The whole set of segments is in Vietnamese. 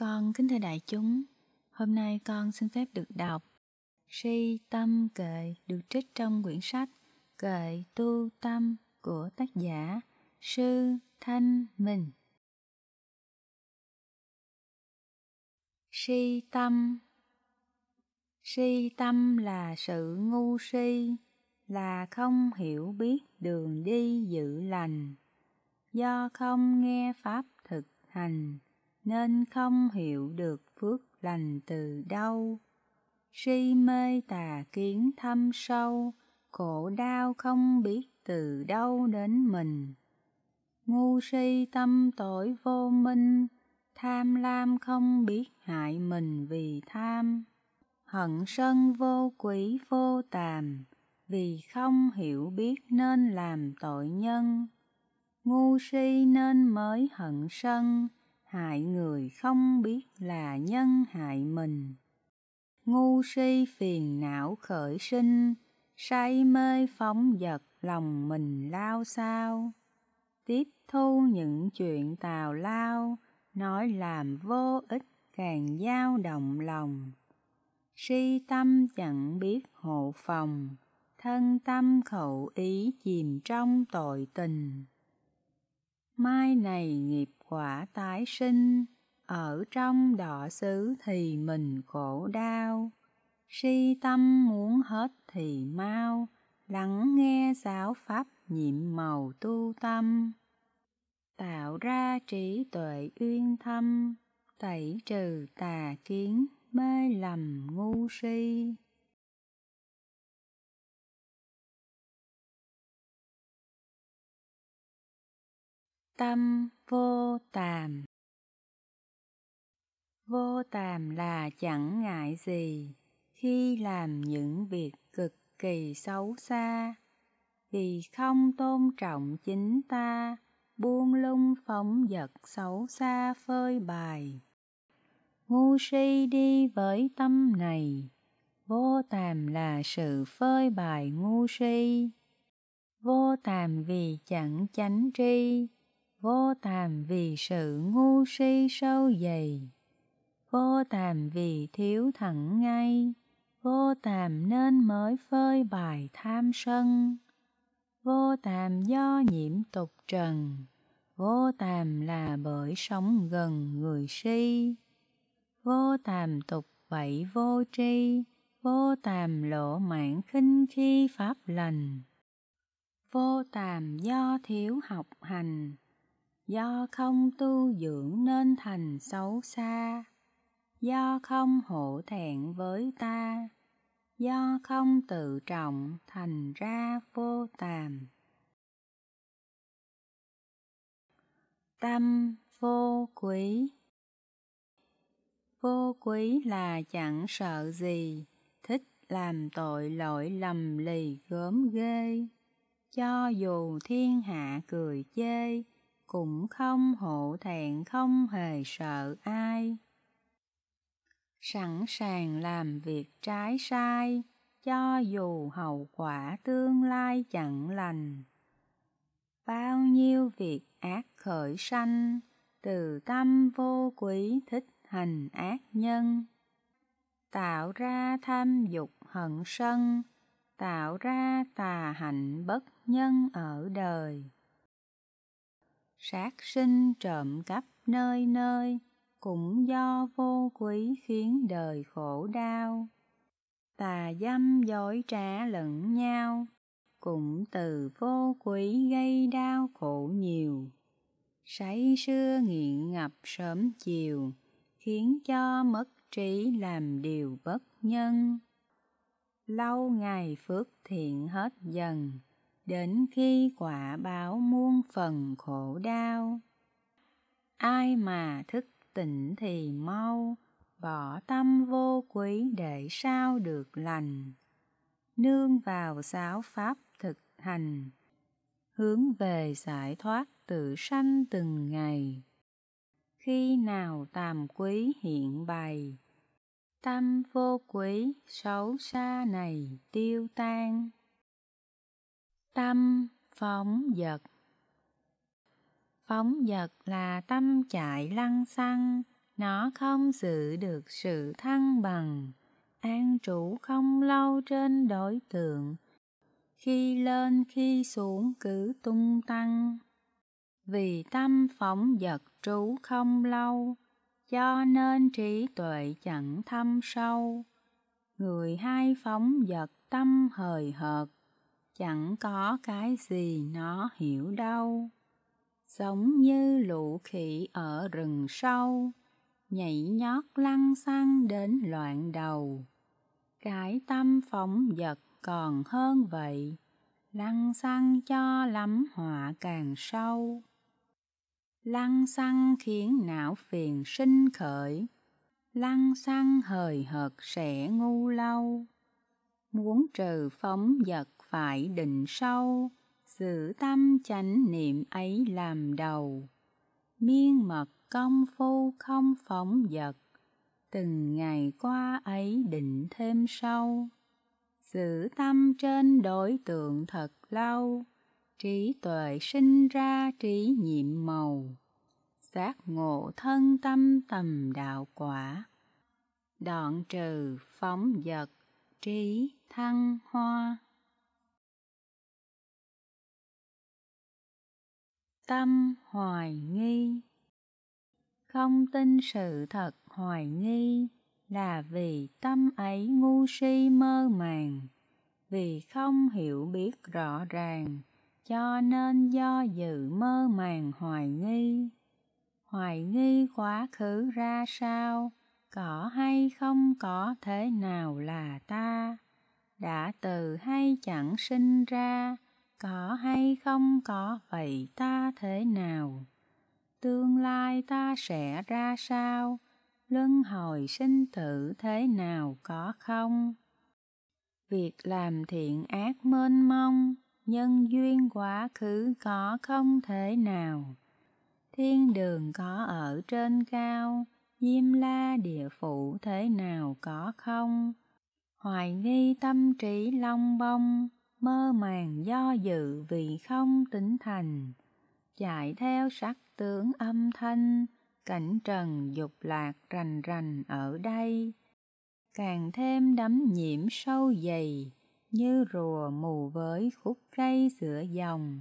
Con kính thưa đại chúng, hôm nay con xin phép được đọc Si Tâm Kệ được trích trong quyển sách Kệ Tu Tâm của tác giả Sư Thanh Mình. Si Tâm Si tâm là sự ngu si, là không hiểu biết đường đi dự lành, do không nghe pháp thực hành nên không hiểu được phước lành từ đâu. Si mê tà kiến thâm sâu, khổ đau không biết từ đâu đến mình. Ngu si tâm tội vô minh, tham lam không biết hại mình vì tham. Hận sân vô quý vô tàm, vì không hiểu biết nên làm tội nhân. Ngu si nên mới hận sân, hại người không biết là nhân hại mình ngu si phiền não khởi sinh say mê phóng dật lòng mình lao sao tiếp thu những chuyện tào lao nói làm vô ích càng dao động lòng si tâm chẳng biết hộ phòng thân tâm khẩu ý chìm trong tội tình mai này nghiệp quả tái sinh, ở trong đọ xứ thì mình khổ đau. Si tâm muốn hết thì mau, lắng nghe giáo pháp nhiệm màu tu tâm. Tạo ra trí tuệ uyên thâm, tẩy trừ tà kiến, mê lầm ngu si. Tâm vô tàm Vô tàm là chẳng ngại gì khi làm những việc cực kỳ xấu xa, vì không tôn trọng chính ta, buông lung phóng dật xấu xa phơi bài. Ngu si đi với tâm này, vô tàm là sự phơi bài ngu si. Vô tàm vì chẳng chánh tri, vô tàm vì sự ngu si sâu dày vô tàm vì thiếu thẳng ngay vô tàm nên mới phơi bài tham sân vô tàm do nhiễm tục trần vô tàm là bởi sống gần người si vô tàm tục bậy vô tri vô tàm lộ mạn khinh khi pháp lành vô tàm do thiếu học hành do không tu dưỡng nên thành xấu xa do không hổ thẹn với ta do không tự trọng thành ra vô tàm tâm vô quý vô quý là chẳng sợ gì thích làm tội lỗi lầm lì gớm ghê cho dù thiên hạ cười chê cũng không hổ thẹn không hề sợ ai sẵn sàng làm việc trái sai cho dù hậu quả tương lai chẳng lành bao nhiêu việc ác khởi sanh từ tâm vô quý thích hành ác nhân tạo ra tham dục hận sân tạo ra tà hạnh bất nhân ở đời sát sinh trộm cắp nơi nơi cũng do vô quý khiến đời khổ đau tà dâm dối trá lẫn nhau cũng từ vô quý gây đau khổ nhiều sấy xưa nghiện ngập sớm chiều khiến cho mất trí làm điều bất nhân lâu ngày phước thiện hết dần đến khi quả báo muôn phần khổ đau. Ai mà thức tỉnh thì mau, bỏ tâm vô quý để sao được lành. Nương vào giáo pháp thực hành, hướng về giải thoát tự sanh từng ngày. Khi nào tàm quý hiện bày, tâm vô quý xấu xa này tiêu tan Tâm phóng dật Phóng dật là tâm chạy lăng xăng, nó không giữ được sự thăng bằng, an trụ không lâu trên đối tượng, khi lên khi xuống cứ tung tăng. Vì tâm phóng dật trú không lâu, cho nên trí tuệ chẳng thâm sâu. Người hai phóng dật tâm hời hợt, chẳng có cái gì nó hiểu đâu giống như lũ khỉ ở rừng sâu nhảy nhót lăn xăng đến loạn đầu cái tâm phóng vật còn hơn vậy lăn xăng cho lắm họa càng sâu lăn xăng khiến não phiền sinh khởi lăn xăng hời hợt sẽ ngu lâu muốn trừ phóng vật phải định sâu giữ tâm chánh niệm ấy làm đầu miên mật công phu không phóng dật từng ngày qua ấy định thêm sâu giữ tâm trên đối tượng thật lâu trí tuệ sinh ra trí nhiệm màu giác ngộ thân tâm tầm đạo quả đoạn trừ phóng dật trí thăng hoa tâm hoài nghi không tin sự thật hoài nghi là vì tâm ấy ngu si mơ màng vì không hiểu biết rõ ràng cho nên do dự mơ màng hoài nghi hoài nghi quá khứ ra sao có hay không có thế nào là ta đã từ hay chẳng sinh ra có hay không có vậy ta thế nào tương lai ta sẽ ra sao luân hồi sinh tử thế nào có không việc làm thiện ác mênh mông nhân duyên quá khứ có không thể nào thiên đường có ở trên cao diêm la địa phủ thế nào có không hoài nghi tâm trí long bông mơ màng do dự vì không tỉnh thành chạy theo sắc tướng âm thanh cảnh trần dục lạc rành rành ở đây càng thêm đắm nhiễm sâu dày như rùa mù với khúc cây giữa dòng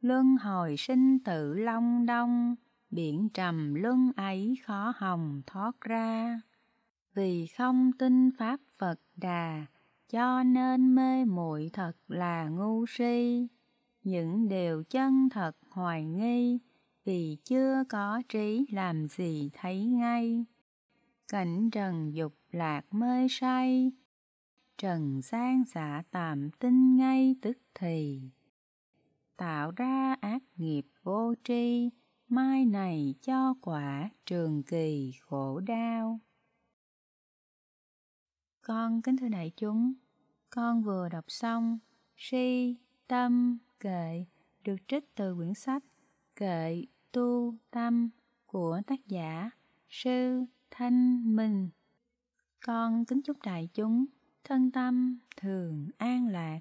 luân hồi sinh tử long đông biển trầm luân ấy khó hồng thoát ra vì không tin pháp phật đà cho nên mê muội thật là ngu si những điều chân thật hoài nghi vì chưa có trí làm gì thấy ngay cảnh trần dục lạc mê say trần gian giả tạm tin ngay tức thì tạo ra ác nghiệp vô tri mai này cho quả trường kỳ khổ đau con kính thưa đại chúng, con vừa đọc xong Si Tâm Kệ được trích từ quyển sách Kệ Tu Tâm của tác giả Sư Thanh Minh. Con kính chúc đại chúng thân tâm thường an lạc.